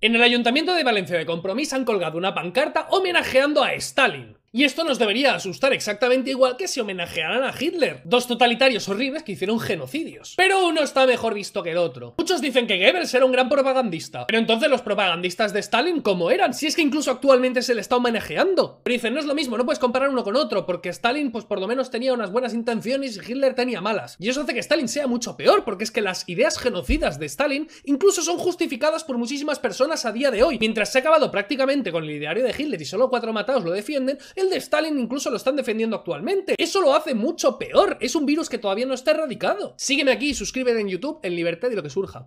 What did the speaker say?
En el Ayuntamiento de Valencia de Compromís han colgado una pancarta homenajeando a Stalin. Y esto nos debería asustar exactamente igual que si homenajearan a Hitler, dos totalitarios horribles que hicieron genocidios. Pero uno está mejor visto que el otro. Muchos dicen que Goebbels era un gran propagandista, pero entonces los propagandistas de Stalin, ¿cómo eran? Si es que incluso actualmente se le está homenajeando. Pero dicen, no es lo mismo, no puedes comparar uno con otro, porque Stalin pues por lo menos tenía unas buenas intenciones y Hitler tenía malas. Y eso hace que Stalin sea mucho peor, porque es que las ideas genocidas de Stalin incluso son justificadas por muchísimas personas a día de hoy. Mientras se ha acabado prácticamente con el ideario de Hitler y solo cuatro matados lo defienden, el de Stalin incluso lo están defendiendo actualmente. Eso lo hace mucho peor. Es un virus que todavía no está erradicado. Sígueme aquí, y suscríbete en YouTube, en Libertad y lo que surja.